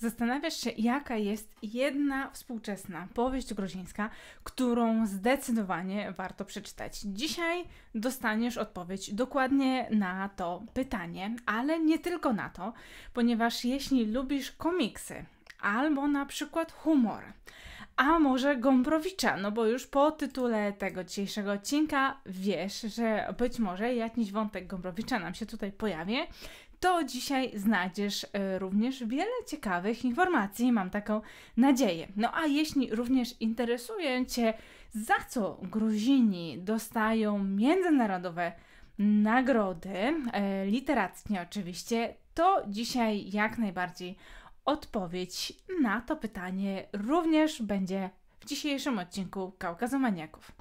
Zastanawiasz się, jaka jest jedna współczesna powieść gruzińska, którą zdecydowanie warto przeczytać. Dzisiaj dostaniesz odpowiedź dokładnie na to pytanie, ale nie tylko na to, ponieważ jeśli lubisz komiksy, albo na przykład humor, a może Gombrowicza, no bo już po tytule tego dzisiejszego odcinka wiesz, że być może jakiś wątek Gombrowicza nam się tutaj pojawi, to dzisiaj znajdziesz e, również wiele ciekawych informacji, mam taką nadzieję. No a jeśli również interesuje Cię, za co Gruzini dostają międzynarodowe nagrody, e, literackie oczywiście, to dzisiaj jak najbardziej odpowiedź na to pytanie również będzie w dzisiejszym odcinku Kaukazomaniaków.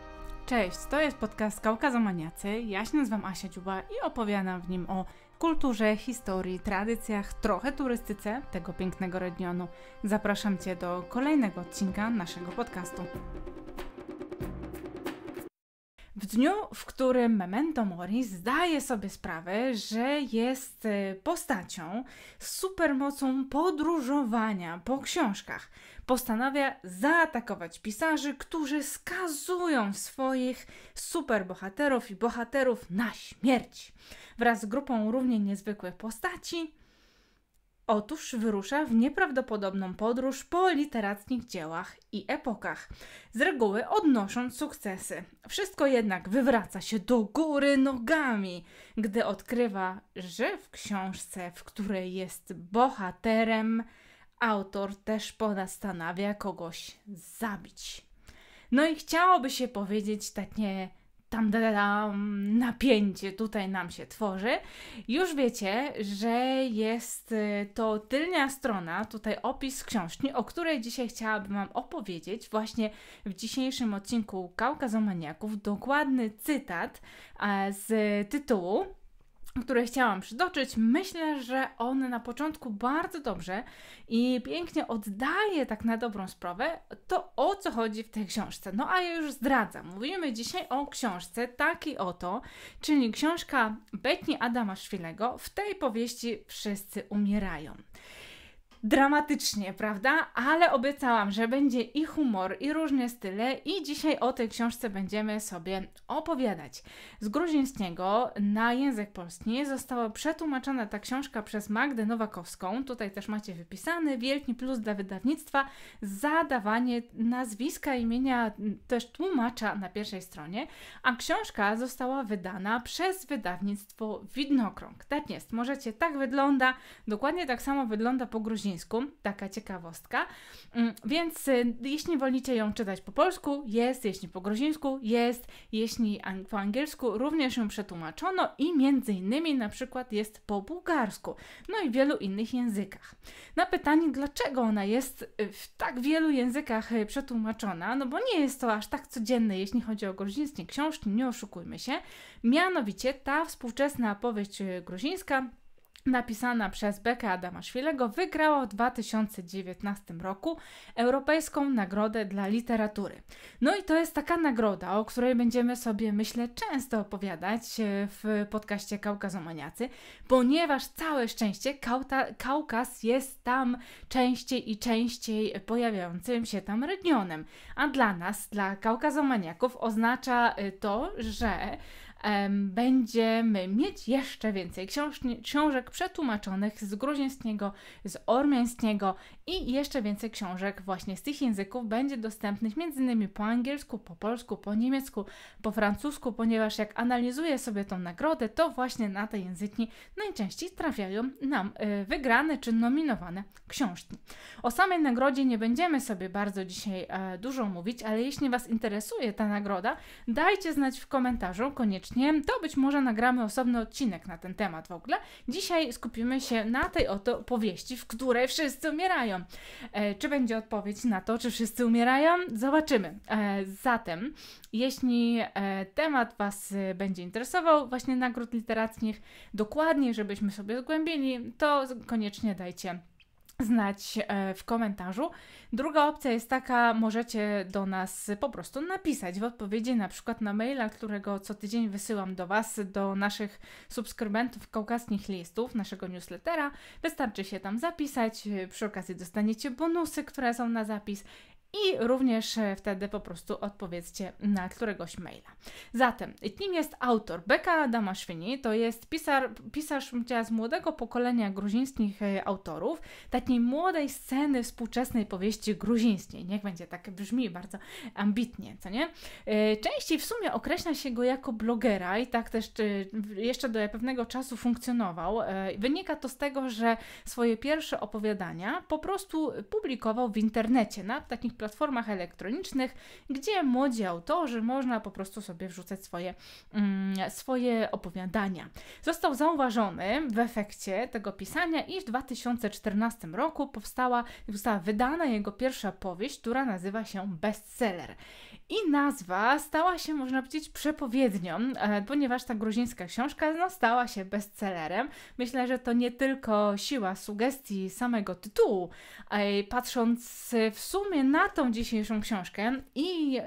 Cześć, to jest podcast Kaukazomaniacy, ja się nazywam Asia Dziuba i opowiadam w nim o kulturze, historii, tradycjach, trochę turystyce tego pięknego regionu. Zapraszam Cię do kolejnego odcinka naszego podcastu. W dniu, w którym Memento Mori zdaje sobie sprawę, że jest y, postacią z supermocą podróżowania po książkach, postanawia zaatakować pisarzy, którzy skazują swoich superbohaterów i bohaterów na śmierć wraz z grupą równie niezwykłych postaci, otóż wyrusza w nieprawdopodobną podróż po literackich dziełach i epokach, z reguły odnosząc sukcesy. Wszystko jednak wywraca się do góry nogami, gdy odkrywa, że w książce, w której jest bohaterem, autor też ponastanawia kogoś zabić. No i chciałoby się powiedzieć takie tam da, da, um, napięcie tutaj nam się tworzy. Już wiecie, że jest y, to tylna strona, tutaj opis książki, o której dzisiaj chciałabym Wam opowiedzieć. Właśnie w dzisiejszym odcinku Kaukazomaniaków dokładny cytat e, z tytułu które chciałam przytoczyć, myślę, że on na początku bardzo dobrze i pięknie oddaje tak na dobrą sprawę to, o co chodzi w tej książce. No a ja już zdradzam. Mówimy dzisiaj o książce takiej oto, czyli książka Betni Adama Szwilego. W tej powieści wszyscy umierają dramatycznie, prawda? Ale obiecałam, że będzie i humor, i różne style, i dzisiaj o tej książce będziemy sobie opowiadać. Z gruzińskiego na język polski została przetłumaczona ta książka przez Magdę Nowakowską. Tutaj też macie wypisany wielki plus dla wydawnictwa zadawanie nazwiska imienia też tłumacza na pierwszej stronie, a książka została wydana przez wydawnictwo Widnokrąg. Tak jest, możecie tak wygląda, dokładnie tak samo wygląda po gruzińsku Taka ciekawostka. Mm, więc y, jeśli wolicie ją czytać po polsku, jest, jeśli po gruzińsku, jest, jeśli po angielsku, również ją przetłumaczono i między innymi na przykład jest po bułgarsku, no i wielu innych językach. Na pytanie, dlaczego ona jest y, w tak wielu językach y, przetłumaczona, no bo nie jest to aż tak codzienne, jeśli chodzi o gruzińskie książki, nie oszukujmy się. Mianowicie ta współczesna powieść gruzińska napisana przez Bekę Adamaszwilego, wygrała w 2019 roku Europejską Nagrodę dla Literatury. No i to jest taka nagroda, o której będziemy sobie, myślę, często opowiadać e, w podcaście Kaukazomaniacy, ponieważ całe szczęście Kauta, Kaukaz jest tam częściej i częściej pojawiającym się tam regionem. A dla nas, dla kaukazomaniaków oznacza e, to, że będziemy mieć jeszcze więcej książ książek przetłumaczonych z gruzińskiego, z ormiańskiego i jeszcze więcej książek właśnie z tych języków będzie dostępnych m.in. po angielsku, po polsku, po niemiecku, po francusku, ponieważ jak analizuję sobie tą nagrodę, to właśnie na te języki najczęściej trafiają nam y, wygrane czy nominowane książki. O samej nagrodzie nie będziemy sobie bardzo dzisiaj e, dużo mówić, ale jeśli Was interesuje ta nagroda, dajcie znać w komentarzu koniecznie wcześniej, to być może nagramy osobny odcinek na ten temat w ogóle. Dzisiaj skupimy się na tej oto powieści, w której wszyscy umierają. E, czy będzie odpowiedź na to, czy wszyscy umierają? Zobaczymy. E, zatem, jeśli e, temat Was e, będzie interesował, właśnie nagród literackich, dokładniej, żebyśmy sobie zgłębili, to koniecznie dajcie znać e, w komentarzu. Druga opcja jest taka, możecie do nas po prostu napisać w odpowiedzi na przykład na maila, którego co tydzień wysyłam do Was, do naszych subskrybentów kaukaskich listów, naszego newslettera. Wystarczy się tam zapisać, e, przy okazji dostaniecie bonusy, które są na zapis i również e, wtedy po prostu odpowiedzcie na któregoś maila. Zatem, kim jest autor. Beka Damaszwini to jest pisar, pisarz z młodego pokolenia gruzińskich e, autorów, takiej młodej sceny współczesnej powieści gruzińskiej. Niech będzie tak, brzmi bardzo ambitnie, co nie? E, częściej w sumie określa się go jako blogera i tak też jeszcze do pewnego czasu funkcjonował. Wynika to z tego, że swoje pierwsze opowiadania po prostu publikował w internecie na takich platformach elektronicznych, gdzie młodzi autorzy można po prostu sobie wrzucać swoje, mm, swoje opowiadania. Został zauważony w efekcie tego pisania, iż w 2014 roku powstała, została wydana jego pierwsza powieść, która nazywa się Bestseller. I nazwa stała się, można powiedzieć, przepowiednią, e, ponieważ ta gruzińska książka no, stała się bestsellerem. Myślę, że to nie tylko siła sugestii samego tytułu, patrząc w sumie na tą dzisiejszą książkę i e,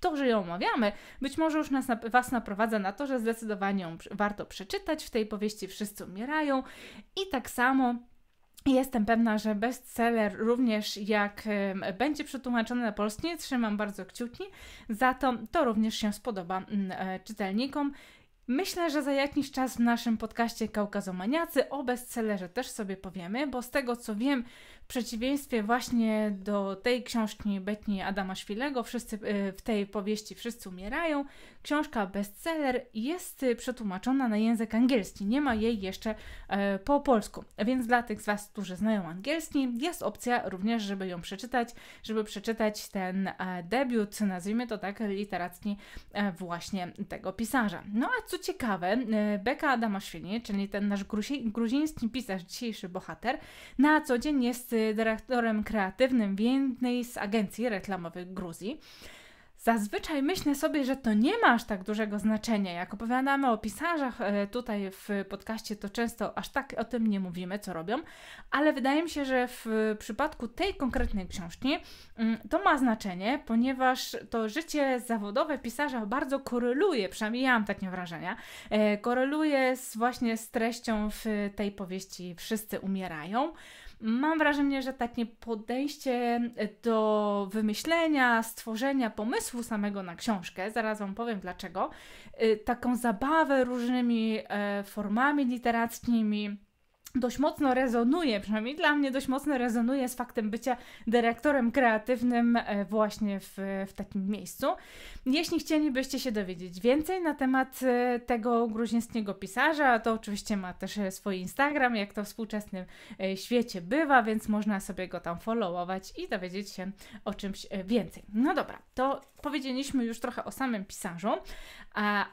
to, że ją omawiamy, być może już nas, Was naprowadza na to, że zdecydowanie ją warto przeczytać. W tej powieści wszyscy umierają i tak samo Jestem pewna, że bestseller również jak będzie przetłumaczony na polski, trzymam bardzo kciuki, za to to również się spodoba mm, e, czytelnikom. Myślę, że za jakiś czas w naszym podcaście Kaukazomaniacy o bestsellerze też sobie powiemy, bo z tego co wiem, w przeciwieństwie właśnie do tej książki Betni Adama Szwilego, wszyscy, y, w tej powieści wszyscy umierają, książka bestseller jest przetłumaczona na język angielski. Nie ma jej jeszcze e, po polsku. Więc dla tych z Was, którzy znają angielski, jest opcja również, żeby ją przeczytać, żeby przeczytać ten e, debiut, nazwijmy to tak, literacki e, właśnie tego pisarza. No a co ciekawe, e, Beka Adamaszwili, czyli ten nasz gruzi gruziński pisarz, dzisiejszy bohater, na co dzień jest dyrektorem kreatywnym w jednej z agencji reklamowych Gruzji. Zazwyczaj myślę sobie, że to nie ma aż tak dużego znaczenia. Jak opowiadamy o pisarzach e, tutaj w podcaście, to często aż tak o tym nie mówimy, co robią, ale wydaje mi się, że w przypadku tej konkretnej książki mm, to ma znaczenie, ponieważ to życie zawodowe pisarza bardzo koreluje, przynajmniej ja mam takie wrażenia, e, koreluje z, właśnie z treścią w tej powieści Wszyscy umierają. Mam wrażenie, że takie podejście e, do wymyślenia, stworzenia pomysłu samego na książkę, zaraz Wam powiem dlaczego, e, taką zabawę różnymi e, formami literackimi, dość mocno rezonuje, przynajmniej dla mnie dość mocno rezonuje z faktem bycia dyrektorem kreatywnym e, właśnie w, w takim miejscu. Jeśli chcielibyście się dowiedzieć więcej na temat e, tego gruzińskiego pisarza, to oczywiście ma też e, swój Instagram, jak to w współczesnym świecie bywa, więc można sobie go tam followować i dowiedzieć się o czymś więcej. No dobra, to powiedzieliśmy już trochę o samym pisarzu,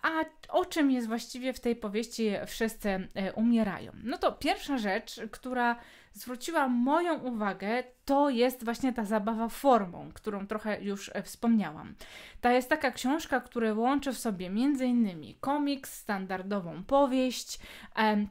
a o czym jest właściwie w tej powieści Wszyscy e, umierają? No to pierwsza rzecz, która zwróciła moją uwagę, to jest właśnie ta zabawa formą, którą trochę już e, wspomniałam. Ta jest taka książka, która łączy w sobie m.in. komiks, standardową powieść,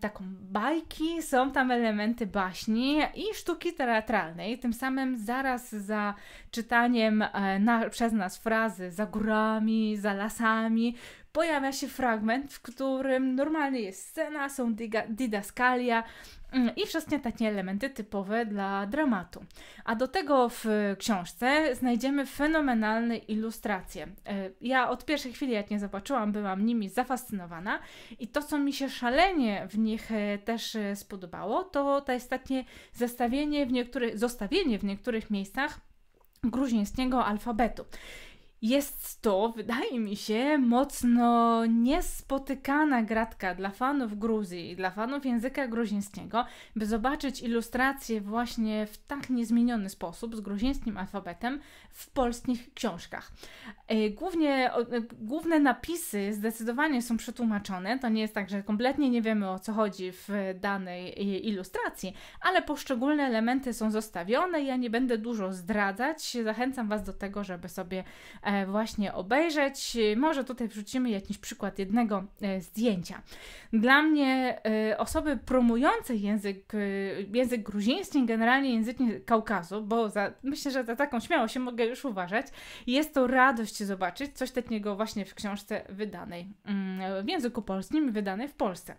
taką bajki, są tam elementy baśni i sztuki teatralnej. Tym samym zaraz za czytaniem e, na, przez nas frazy za górami, za lasami, pojawia się fragment, w którym normalnie jest scena, są diga, didaskalia mm, i wszystkie takie elementy typowe dla dramatu. A do tego w książce znajdziemy fenomenalne ilustracje. E, ja od pierwszej chwili, jak nie zobaczyłam, byłam nimi zafascynowana i to, co mi się szalenie w nich e, też e, spodobało, to to istotnie zestawienie w niektórych, zostawienie w niektórych miejscach gruzińskiego alfabetu. Jest to, wydaje mi się, mocno niespotykana gratka dla fanów Gruzji, dla fanów języka gruzińskiego, by zobaczyć ilustrację właśnie w tak niezmieniony sposób, z gruzińskim alfabetem, w polskich książkach. E, głównie, e, główne napisy zdecydowanie są przetłumaczone, to nie jest tak, że kompletnie nie wiemy o co chodzi w danej e, ilustracji, ale poszczególne elementy są zostawione, ja nie będę dużo zdradzać, zachęcam Was do tego, żeby sobie E, właśnie obejrzeć. Może tutaj wrzucimy jakiś przykład jednego e, zdjęcia. Dla mnie e, osoby promujące język, język gruziński, generalnie język Kaukazu, bo za, myślę, że za taką śmiałość się mogę już uważać, jest to radość zobaczyć coś takiego właśnie w książce wydanej mm, w języku polskim, wydanej w Polsce.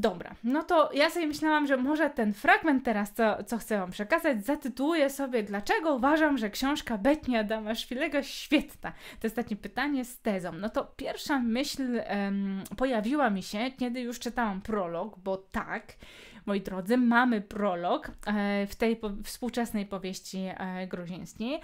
Dobra, no to ja sobie myślałam, że może ten fragment teraz, co, co chcę Wam przekazać, zatytułuję sobie Dlaczego uważam, że książka "Betnia Adama Szwilego świetna? To ostatnie pytanie z tezą. No to pierwsza myśl em, pojawiła mi się, kiedy już czytałam prolog, bo tak, moi drodzy, mamy prolog e, w tej współczesnej powieści e, gruzińskiej.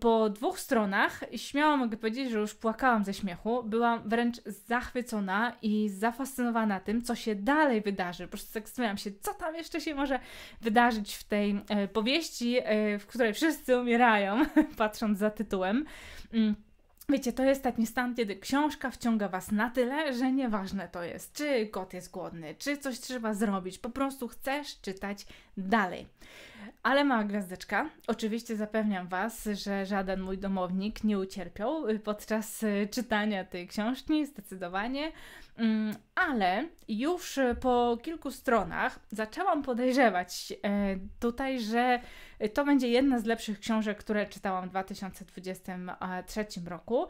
Po dwóch stronach śmiało mogę powiedzieć, że już płakałam ze śmiechu. Byłam wręcz zachwycona i zafascynowana tym, co się dalej wydarzy. Po prostu zastanawiam się, co tam jeszcze się może wydarzyć w tej e, powieści, w której wszyscy umierają, patrząc za tytułem. Mm. Wiecie, to jest taki stan, kiedy książka wciąga was na tyle, że nieważne to jest, czy kot jest głodny, czy coś trzeba zrobić, po prostu chcesz czytać dalej. Ale mała gwiazdeczka, oczywiście zapewniam was, że żaden mój domownik nie ucierpiał y, podczas y, czytania tej książki, zdecydowanie, mm, ale już po kilku stronach zaczęłam podejrzewać y, tutaj, że Y, to będzie jedna z lepszych książek, które czytałam w 2023 roku.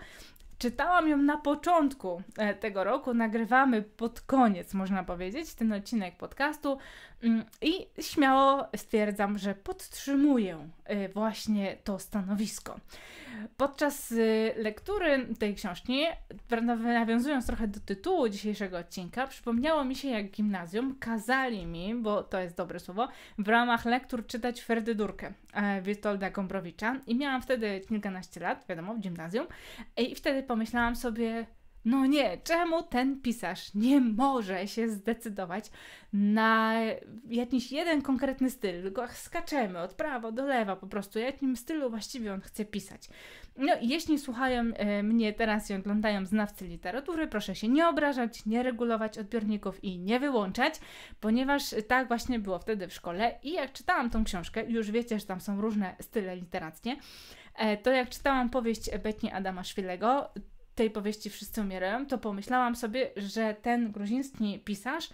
Czytałam ją na początku e, tego roku, nagrywamy pod koniec, można powiedzieć, ten odcinek podcastu mm, i śmiało stwierdzam, że podtrzymuję y, właśnie to stanowisko. Podczas y, lektury tej książki, nawiązując trochę do tytułu dzisiejszego odcinka, przypomniało mi się, jak gimnazjum kazali mi, bo to jest dobre słowo, w ramach lektur czytać Ferdydurkę e, Witolda Gombrowicza i miałam wtedy kilkanaście lat, wiadomo, w gimnazjum i wtedy pomyślałam sobie, no nie, czemu ten pisarz nie może się zdecydować na jakiś jeden konkretny styl? Tylko skaczemy od prawa do lewa po prostu, jakim stylu właściwie on chce pisać. No jeśli słuchają e, mnie teraz i oglądają znawcy literatury, proszę się nie obrażać, nie regulować odbiorników i nie wyłączać, ponieważ tak właśnie było wtedy w szkole i jak czytałam tą książkę, już wiecie, że tam są różne style literackie, e, to jak czytałam powieść Betni Adama Szwilego, tej powieści Wszyscy umierają, to pomyślałam sobie, że ten gruziński pisarz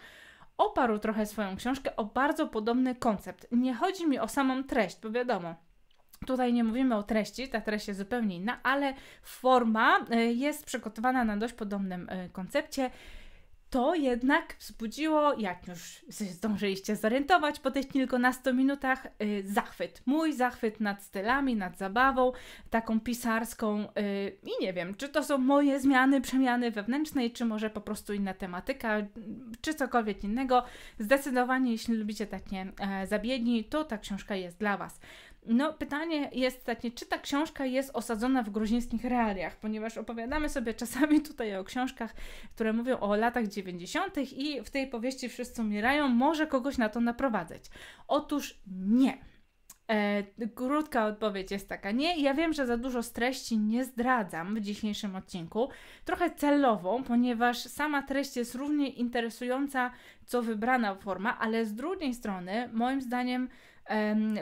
oparł trochę swoją książkę o bardzo podobny koncept. Nie chodzi mi o samą treść, bo wiadomo, Tutaj nie mówimy o treści, ta treść jest zupełnie inna, ale forma e, jest przygotowana na dość podobnym e, koncepcie to jednak wzbudziło, jak już zdążyliście zorientować po tych kilkunastu minutach, y, zachwyt. Mój zachwyt nad stylami, nad zabawą, taką pisarską y, i nie wiem, czy to są moje zmiany, przemiany wewnętrzne, czy może po prostu inna tematyka, czy cokolwiek innego. Zdecydowanie, jeśli lubicie takie e, zabiegi, to ta książka jest dla Was. No, pytanie jest takie, czy ta książka jest osadzona w gruzińskich realiach, ponieważ opowiadamy sobie czasami tutaj o książkach, które mówią o latach 90. i w tej powieści wszyscy umierają, może kogoś na to naprowadzać. Otóż nie. E, krótka odpowiedź jest taka: nie. Ja wiem, że za dużo z treści nie zdradzam w dzisiejszym odcinku, trochę celową, ponieważ sama treść jest równie interesująca, co wybrana forma, ale z drugiej strony, moim zdaniem,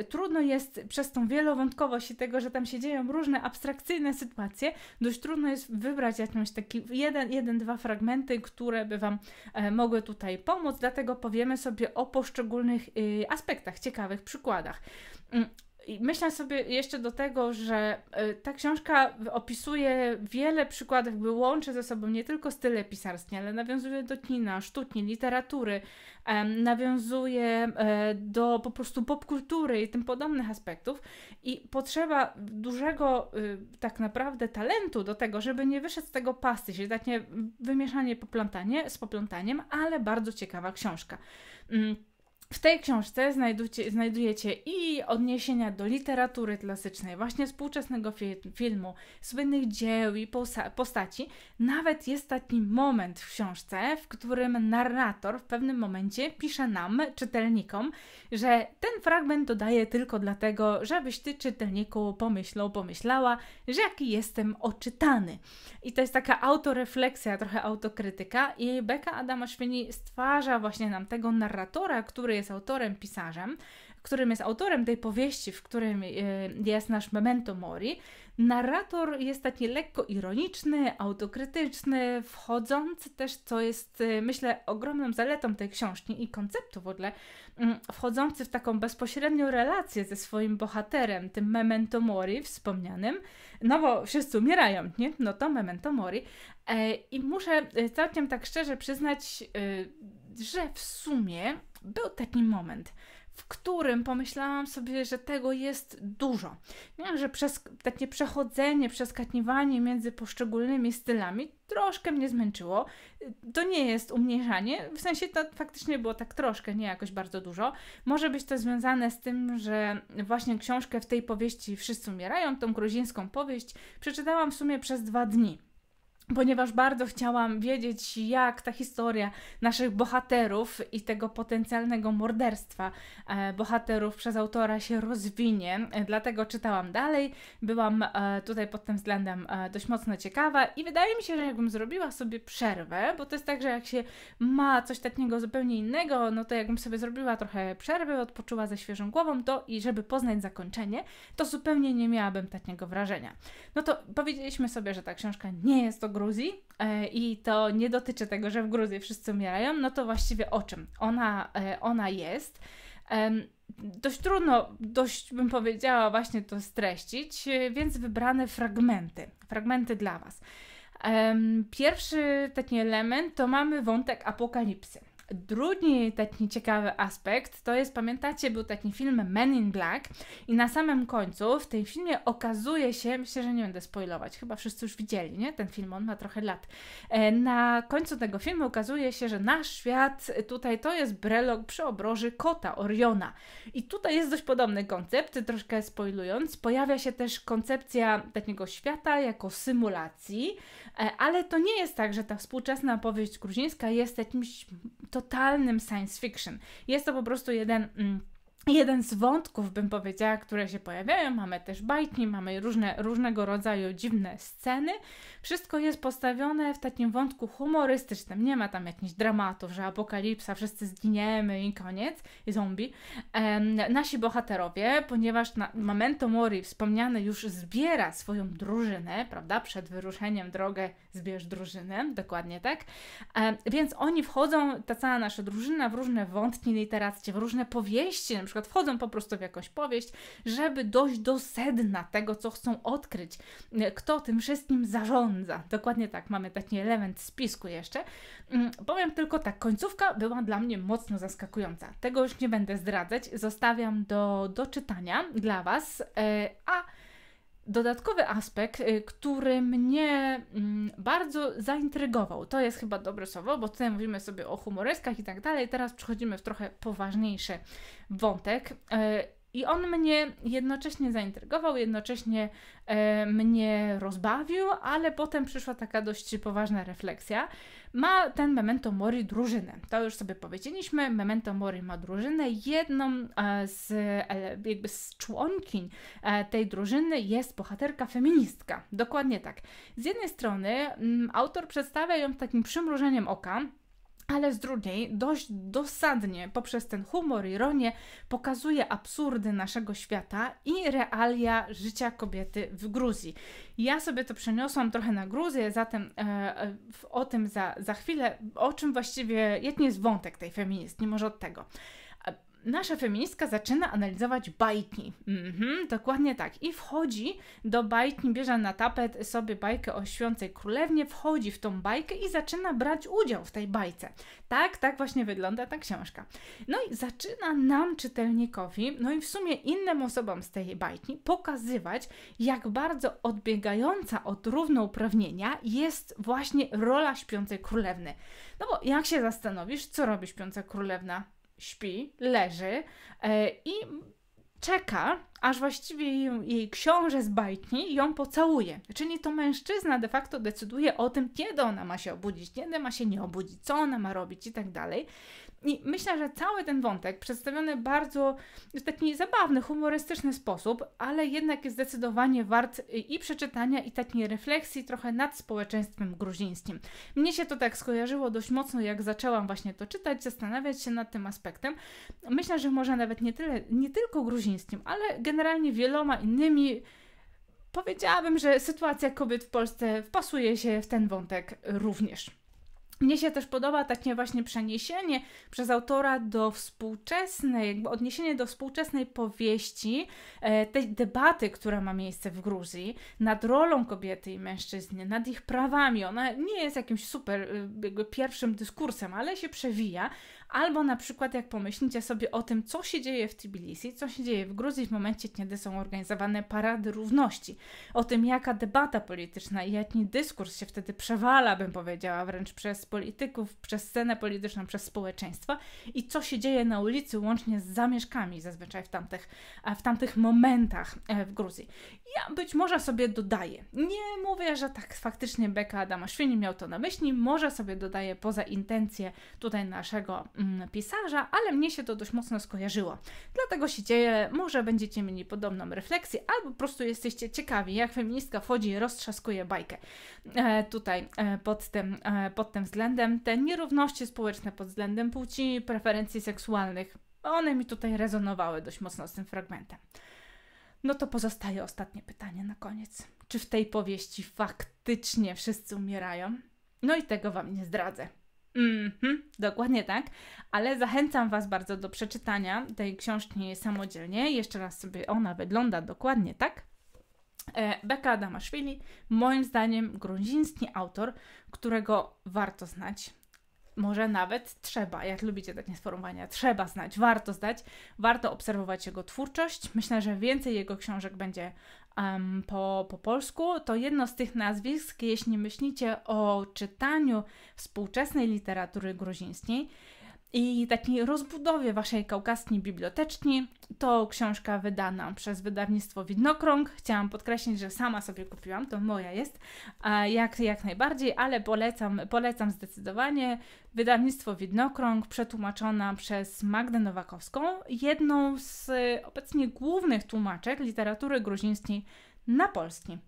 trudno jest przez tą wielowątkowość i tego, że tam się dzieją różne abstrakcyjne sytuacje, dość trudno jest wybrać jakąś taki jeden, jeden, dwa fragmenty, które by Wam e, mogły tutaj pomóc, dlatego powiemy sobie o poszczególnych y, aspektach, ciekawych przykładach. Mm, i myślę sobie jeszcze do tego, że e, ta książka opisuje wiele przykładów, by łączy ze sobą nie tylko style pisarskie, ale nawiązuje do kina, sztuki, literatury, nawiązuje e, do po prostu popkultury i tym podobnych aspektów. I potrzeba dużego y, tak naprawdę talentu do tego, żeby nie wyszedł z tego pasty, czyli takie wymieszanie poplątanie, z poplątaniem, ale bardzo ciekawa książka. Mm. W tej książce znajdujecie, znajdujecie i odniesienia do literatury klasycznej, właśnie współczesnego fi filmu, słynnych dzieł i postaci. Nawet jest taki moment w książce, w którym narrator w pewnym momencie pisze nam, czytelnikom, że ten fragment dodaje tylko dlatego, żebyś ty, czytelniku, pomyślał, pomyślała, że jaki jestem oczytany. I to jest taka autorefleksja, trochę autokrytyka i Beka Adama Świni stwarza właśnie nam tego narratora, który jest autorem, pisarzem, którym jest autorem tej powieści, w którym y, jest nasz Memento Mori, narrator jest taki lekko ironiczny, autokrytyczny, wchodzący też, co jest y, myślę ogromną zaletą tej książki i konceptu w ogóle, mm, wchodzący w taką bezpośrednią relację ze swoim bohaterem, tym Memento Mori wspomnianym, no bo wszyscy umierają, nie? No to Memento Mori. E, I muszę y, całkiem tak szczerze przyznać, że w sumie był taki moment, w którym pomyślałam sobie, że tego jest dużo. Nie, że przez takie przechodzenie, przeskakiwanie między poszczególnymi stylami troszkę mnie zmęczyło. To nie jest umniejszanie, w sensie to faktycznie było tak troszkę, nie jakoś bardzo dużo. Może być to związane z tym, że właśnie książkę w tej powieści Wszyscy umierają, tą gruzińską powieść, przeczytałam w sumie przez dwa dni ponieważ bardzo chciałam wiedzieć, jak ta historia naszych bohaterów i tego potencjalnego morderstwa e, bohaterów przez autora się rozwinie. E, dlatego czytałam dalej. Byłam e, tutaj pod tym względem dość mocno ciekawa i wydaje mi się, że jakbym zrobiła sobie przerwę, bo to jest tak, że jak się ma coś takiego zupełnie innego, no to jakbym sobie zrobiła trochę przerwę, odpoczęła ze świeżą głową, to i żeby poznać zakończenie, to zupełnie nie miałabym takiego wrażenia. No to powiedzieliśmy sobie, że ta książka nie jest ogromna, Gruzji e, i to nie dotyczy tego, że w Gruzji wszyscy umierają, no to właściwie o czym? Ona, e, ona jest. Dość trudno, dość bym powiedziała, właśnie to streścić, e, więc wybrane fragmenty, fragmenty dla Was. Pierwszy taki element to mamy wątek apokalipsy. Drugi taki ciekawy aspekt to jest, pamiętacie, był taki film Men in Black i na samym końcu w tym filmie okazuje się, myślę, że nie będę spoilować, chyba wszyscy już widzieli, nie? Ten film, on ma trochę lat. E, na końcu tego filmu okazuje się, że nasz świat e, tutaj to jest brelok przy obroży kota Oriona. I tutaj jest dość podobny koncept, troszkę spoilując. Pojawia się też koncepcja takiego świata jako symulacji, e, ale to nie jest tak, że ta współczesna powieść gruzińska jest jakimś to totalnym science fiction. Jest to po prostu jeden. Mm, jeden z wątków, bym powiedziała, które się pojawiają. Mamy też bajki, mamy różne, różnego rodzaju dziwne sceny. Wszystko jest postawione w takim wątku humorystycznym. Nie ma tam jakichś dramatów, że apokalipsa, wszyscy zginiemy i koniec, i zombie. Ehm, nasi bohaterowie, ponieważ na Memento Mori wspomniany już zbiera swoją drużynę, prawda, przed wyruszeniem drogę zbierz drużynę, dokładnie tak. E, więc oni wchodzą, ta cała nasza drużyna, w różne wątki literackie, no w różne powieści, na przykład wchodzą po prostu w jakąś powieść, żeby dojść do sedna tego, co chcą odkryć, e, kto tym wszystkim zarządza. Dokładnie tak, mamy taki element spisku jeszcze. Mm, powiem tylko tak, końcówka była dla mnie mocno zaskakująca. Tego już nie będę zdradzać, zostawiam do, do czytania dla Was, e, a Dodatkowy aspekt, y, który mnie mm, bardzo zaintrygował, to jest chyba dobre słowo, bo tutaj mówimy sobie o humoreskach i tak dalej, teraz przechodzimy w trochę poważniejszy wątek. E, I on mnie jednocześnie zaintrygował, jednocześnie e, mnie rozbawił, ale potem przyszła taka dość poważna refleksja ma ten Memento Mori drużynę. To już sobie powiedzieliśmy, Memento Mori ma drużynę. Jedną e, z, jakby z członkiń e, tej drużyny jest bohaterka feministka. Dokładnie tak. Z jednej strony mm, autor przedstawia ją takim przymrużeniem oka, ale z drugiej dość dosadnie poprzez ten humor, ironię pokazuje absurdy naszego świata i realia życia kobiety w Gruzji. Ja sobie to przeniosłam trochę na Gruzję, zatem e, e o tym za, za chwilę, o czym właściwie, jaki jest wątek tej feministki, może od tego nasza feministka zaczyna analizować bajki. Mhm, dokładnie tak. I wchodzi do bajki, bierze na tapet sobie bajkę o świącej królewnie, wchodzi w tą bajkę i zaczyna brać udział w tej bajce. Tak, tak właśnie wygląda ta książka. No i zaczyna nam, czytelnikowi, no i w sumie innym osobom z tej bajki, pokazywać, jak bardzo odbiegająca od równouprawnienia jest właśnie rola śpiącej królewny. No bo jak się zastanowisz, co robi śpiąca królewna? śpi, leży e, i czeka, aż właściwie jej, książę z bajki ją pocałuje. Czyli to mężczyzna de facto decyduje o tym, kiedy ona ma się obudzić, kiedy ma się nie obudzić, co ona ma robić i tak dalej. I myślę, że cały ten wątek przedstawiony bardzo w taki zabawny, humorystyczny sposób, ale jednak jest zdecydowanie wart i przeczytania, i takiej refleksji trochę nad społeczeństwem gruzińskim. Mnie się to tak skojarzyło dość mocno, jak zaczęłam właśnie to czytać, zastanawiać się nad tym aspektem. Myślę, że może nawet nie, tyle, nie tylko gruzińskim, ale generalnie wieloma innymi. Powiedziałabym, że sytuacja kobiet w Polsce wpasuje się w ten wątek również. Mnie się też podoba takie właśnie przeniesienie przez autora do współczesnej, jakby odniesienie do współczesnej powieści e, tej debaty, która ma miejsce w Gruzji nad rolą kobiety i mężczyzny, nad ich prawami. Ona nie jest jakimś super e, jakby pierwszym dyskursem, ale się przewija. Albo na przykład jak pomyślicie sobie o tym, co się dzieje w Tbilisi, co się dzieje w Gruzji w momencie, kiedy są organizowane parady równości, o tym, jaka debata polityczna i jaki dyskurs się wtedy przewala, bym powiedziała, wręcz przez polityków, przez scenę polityczną, przez społeczeństwo i co się dzieje na ulicy łącznie z zamieszkami zazwyczaj w tamtych, e, w tamtych momentach e, w Gruzji. Ja być może sobie dodaję. Nie mówię, że tak faktycznie Beka Adamaszwini miał to na myśli, może sobie dodaję poza intencje tutaj naszego Mm, pisarza, ale mnie się to dość mocno skojarzyło. Dlatego się dzieje, może będziecie mieli podobną refleksję, albo po prostu jesteście ciekawi, jak feministka wchodzi i roztrzaskuje bajkę. E, tutaj e, pod, tym, e, pod tym względem te nierówności społeczne pod względem płci, preferencji seksualnych, one mi tutaj rezonowały dość mocno z tym fragmentem. No to pozostaje ostatnie pytanie na koniec. Czy w tej powieści faktycznie wszyscy umierają? No i tego Wam nie zdradzę. Mhm, dokładnie tak. Ale zachęcam Was bardzo do przeczytania tej książki samodzielnie. Jeszcze raz sobie ona wygląda dokładnie tak. E, Beka Adamaszwili, moim zdaniem gruziński autor, którego warto znać. Może nawet trzeba, jak lubicie takie sformułowania, trzeba znać, warto znać, warto obserwować jego twórczość. Myślę, że więcej jego książek będzie um, po, po polsku, to jedno z tych nazwisk, jeśli myślicie o czytaniu współczesnej literatury gruzińskiej, i takiej rozbudowie waszej kaukaskiej biblioteczki. To książka wydana przez wydawnictwo Widnokrąg. Chciałam podkreślić, że sama sobie kupiłam, to moja jest, jak, jak najbardziej, ale polecam, polecam zdecydowanie. Wydawnictwo Widnokrąg, przetłumaczona przez Magdę Nowakowską, jedną z obecnie głównych tłumaczek literatury gruzińskiej na polski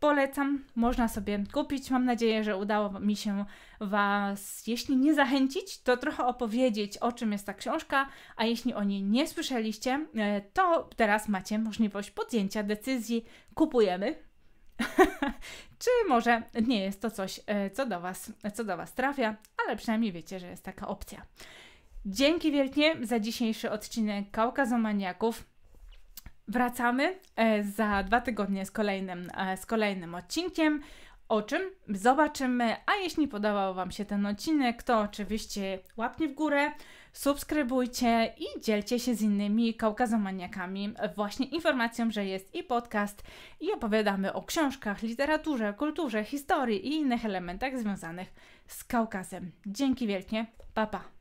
polecam, można sobie kupić. Mam nadzieję, że udało mi się Was, jeśli nie zachęcić, to trochę opowiedzieć, o czym jest ta książka, a jeśli o niej nie słyszeliście, e, to teraz macie możliwość podjęcia decyzji kupujemy. Czy może nie jest to coś, e, co do, was, co do Was trafia, ale przynajmniej wiecie, że jest taka opcja. Dzięki wielkie za dzisiejszy odcinek Kaukazomaniaków. Wracamy e, za dwa tygodnie z kolejnym, e, z kolejnym odcinkiem. O czym zobaczymy, a jeśli podobał Wam się ten odcinek, to oczywiście łapnie w górę, subskrybujcie i dzielcie się z innymi kaukazomaniakami właśnie informacją, że jest i podcast i opowiadamy o książkach, literaturze, kulturze, historii i innych elementach związanych z Kaukazem. Dzięki wielkie, pa pa!